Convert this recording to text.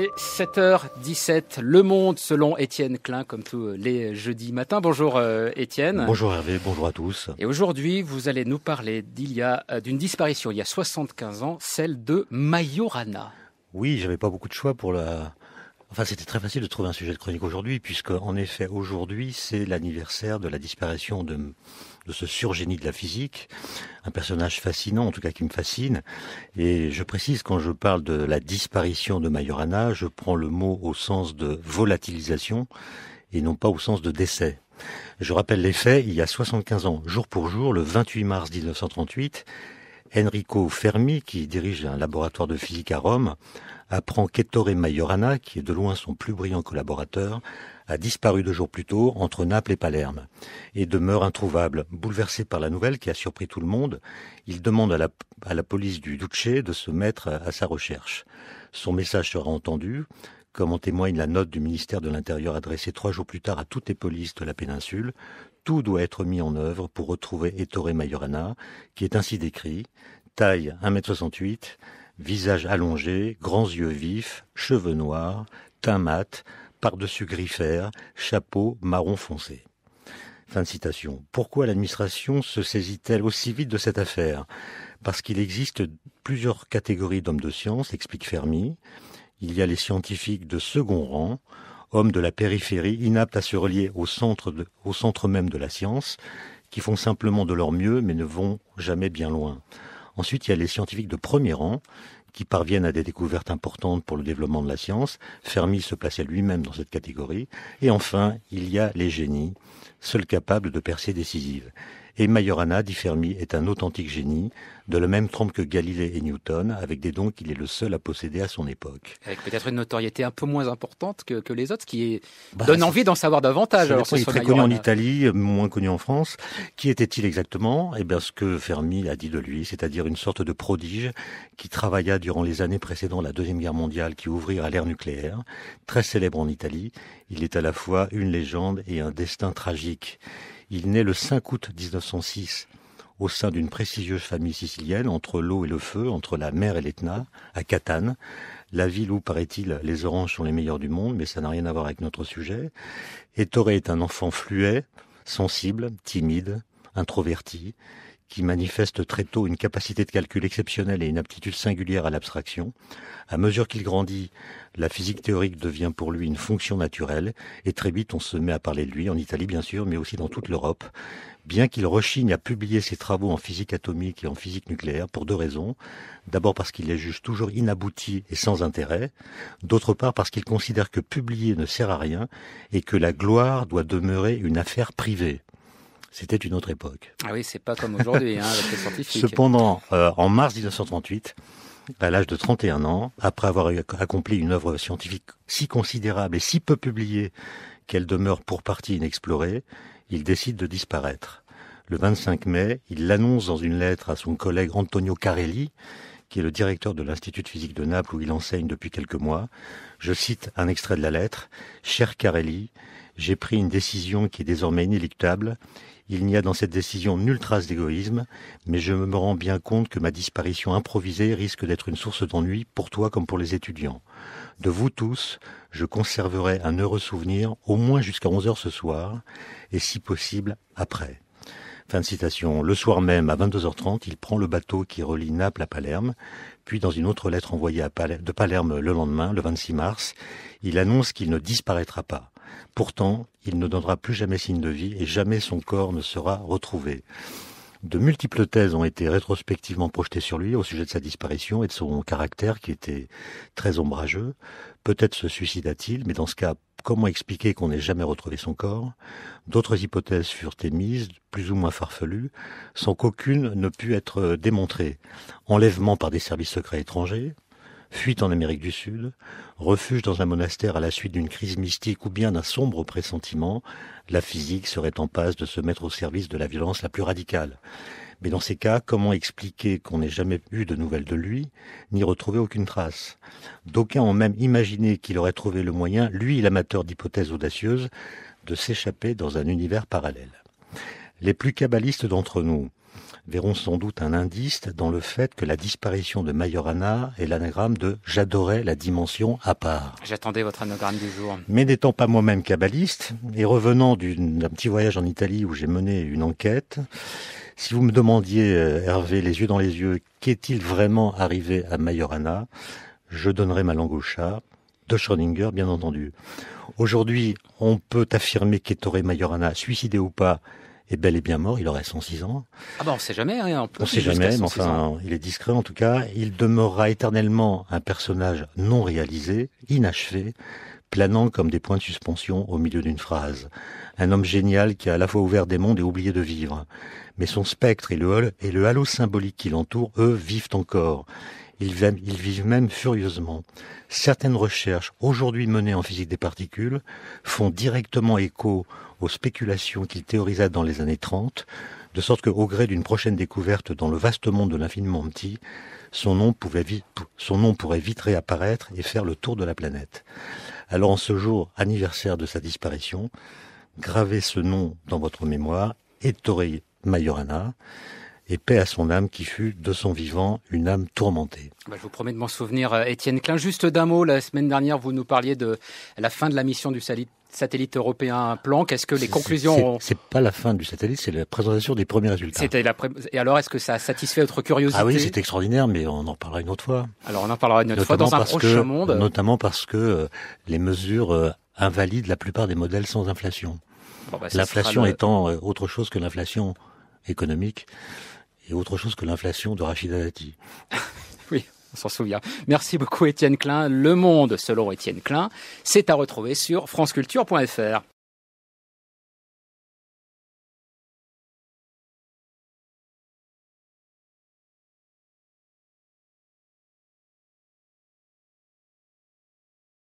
7h17, Le Monde selon Étienne Klein, comme tous euh, les jeudis matins. Bonjour euh, Étienne. Bonjour Hervé, bonjour à tous. Et aujourd'hui, vous allez nous parler euh, d'une disparition il y a 75 ans, celle de Majorana. Oui, j'avais pas beaucoup de choix pour la Enfin, c'était très facile de trouver un sujet de chronique aujourd'hui, puisque, en effet, aujourd'hui, c'est l'anniversaire de la disparition de, de ce surgénie de la physique, un personnage fascinant, en tout cas qui me fascine. Et je précise, quand je parle de la disparition de Majorana, je prends le mot au sens de volatilisation et non pas au sens de décès. Je rappelle les faits, il y a 75 ans, jour pour jour, le 28 mars 1938, Enrico Fermi, qui dirige un laboratoire de physique à Rome, apprend qu'Ettore Majorana, qui est de loin son plus brillant collaborateur, a disparu deux jours plus tôt entre Naples et Palerme et demeure introuvable. Bouleversé par la nouvelle qui a surpris tout le monde, il demande à la, à la police du Duce de se mettre à sa recherche. Son message sera entendu, comme en témoigne la note du ministère de l'Intérieur adressée trois jours plus tard à toutes les polices de la péninsule tout doit être mis en œuvre pour retrouver Ettore Majorana, qui est ainsi décrit, taille 1m68, visage allongé, grands yeux vifs, cheveux noirs, teint mat, par-dessus griffère, chapeau marron foncé. Fin de citation. Pourquoi l'administration se saisit-elle aussi vite de cette affaire Parce qu'il existe plusieurs catégories d'hommes de science, explique Fermi. Il y a les scientifiques de second rang, hommes de la périphérie, inaptes à se relier au centre, au centre même de la science, qui font simplement de leur mieux mais ne vont jamais bien loin. Ensuite, il y a les scientifiques de premier rang, qui parviennent à des découvertes importantes pour le développement de la science. Fermi se plaçait lui-même dans cette catégorie. Et enfin, il y a les génies, seuls capables de percées décisives. Et Majorana dit Fermi est un authentique génie, de la même trompe que Galilée et Newton, avec des dons qu'il est le seul à posséder à son époque. Avec peut-être une notoriété un peu moins importante que, les autres, qui bah, donne envie d'en savoir davantage. Alors, très connu en Italie, moins connu en France. Qui était-il exactement Eh bien, ce que Fermi a dit de lui, c'est-à-dire une sorte de prodige qui travailla durant les années précédant la Deuxième Guerre mondiale, qui à l'ère nucléaire. Très célèbre en Italie, il est à la fois une légende et un destin tragique. Il naît le 5 août 1906 au sein d'une prestigieuse famille sicilienne, entre l'eau et le feu, entre la mer et l'Etna, à Catane, la ville où, paraît-il, les oranges sont les meilleures du monde, mais ça n'a rien à voir avec notre sujet. Et est un enfant fluet, sensible, timide, introverti qui manifeste très tôt une capacité de calcul exceptionnelle et une aptitude singulière à l'abstraction. À mesure qu'il grandit, la physique théorique devient pour lui une fonction naturelle, et très vite on se met à parler de lui, en Italie bien sûr, mais aussi dans toute l'Europe, bien qu'il rechigne à publier ses travaux en physique atomique et en physique nucléaire pour deux raisons. D'abord parce qu'il les juge toujours inaboutis et sans intérêt. D'autre part parce qu'il considère que publier ne sert à rien et que la gloire doit demeurer une affaire privée c'était une autre époque. Ah oui, c'est pas comme aujourd'hui, hein, la Cependant, euh, en mars 1938, à l'âge de 31 ans, après avoir accompli une œuvre scientifique si considérable et si peu publiée qu'elle demeure pour partie inexplorée, il décide de disparaître. Le 25 mai, il l'annonce dans une lettre à son collègue Antonio Carelli, qui est le directeur de l'Institut de physique de Naples où il enseigne depuis quelques mois. Je cite un extrait de la lettre. Cher Carelli, j'ai pris une décision qui est désormais inéluctable. Il n'y a dans cette décision nulle trace d'égoïsme, mais je me rends bien compte que ma disparition improvisée risque d'être une source d'ennui pour toi comme pour les étudiants. De vous tous, je conserverai un heureux souvenir au moins jusqu'à 11 heures ce soir, et si possible, après. Fin de citation. Le soir même, à 22h30, il prend le bateau qui relie Naples à Palerme. Puis, dans une autre lettre envoyée de Palerme le lendemain, le 26 mars, il annonce qu'il ne disparaîtra pas. Pourtant, il ne donnera plus jamais signe de vie et jamais son corps ne sera retrouvé. De multiples thèses ont été rétrospectivement projetées sur lui au sujet de sa disparition et de son caractère qui était très ombrageux. Peut-être se suicida-t-il, mais dans ce cas, comment expliquer qu'on n'ait jamais retrouvé son corps D'autres hypothèses furent émises, plus ou moins farfelues, sans qu'aucune ne pût être démontrée. Enlèvement par des services secrets étrangers, fuite en Amérique du Sud, refuge dans un monastère à la suite d'une crise mystique ou bien d'un sombre pressentiment, la physique serait en passe de se mettre au service de la violence la plus radicale. Mais dans ces cas, comment expliquer qu'on n'ait jamais eu de nouvelles de lui, ni retrouvé aucune trace D'aucuns ont même imaginé qu'il aurait trouvé le moyen, lui l'amateur d'hypothèses audacieuses, de s'échapper dans un univers parallèle. Les plus cabalistes d'entre nous verront sans doute un indice dans le fait que la disparition de Majorana est l'anagramme de J'adorais la dimension à part. J'attendais votre anagramme du jour. Mais n'étant pas moi-même cabaliste, et revenant d'un petit voyage en Italie où j'ai mené une enquête, si vous me demandiez, euh, Hervé, les yeux dans les yeux, qu'est-il vraiment arrivé à Majorana, je donnerais ma langue au chat, de Schrödinger, bien entendu. Aujourd'hui, on peut affirmer qu'Ettore Majorana, suicidé ou pas, est bel et bien mort, il aurait 106 ans. Ah bah on sait jamais, rien hein, en sait jamais, mais enfin, il est discret en tout cas. Il demeurera éternellement un personnage non réalisé, inachevé, planant comme des points de suspension au milieu d'une phrase. Un homme génial qui a à la fois ouvert des mondes et oublié de vivre. Mais son spectre et le, et le halo symbolique qui l'entoure, eux, vivent encore. ils vivent, même furieusement. Certaines recherches, aujourd'hui menées en physique des particules, font directement écho aux spéculations qu'il théorisa dans les années 30, de sorte qu'au gré d'une prochaine découverte dans le vaste monde de l'infiniment petit, son nom, pouvait vite, son nom pourrait vite réapparaître et faire le tour de la planète. Alors en ce jour anniversaire de sa disparition, gravez ce nom dans votre mémoire, Ettore Majorana, et paix à son âme qui fut de son vivant une âme tourmentée. Bah, je vous promets de m'en souvenir, euh, Étienne Klein. Juste d'un mot, la semaine dernière, vous nous parliez de la fin de la mission du satellite européen Planck. Est-ce que les conclusions C'est pas la fin du satellite, c'est la présentation des premiers résultats. C'était la Et alors, est-ce que ça a satisfait votre curiosité Ah oui, c'est extraordinaire, mais on en parlera une autre fois. Alors, on en parlera une autre fois dans un prochain monde. Notamment parce que euh, les mesures euh, invalident la plupart des modèles sans inflation. Bah, l'inflation étant autre chose que l'inflation économique et autre chose que l'inflation de Rachida Dati. oui, on s'en souvient. Merci beaucoup Étienne Klein. Le Monde, selon Étienne Klein, c'est à retrouver sur franceculture.fr.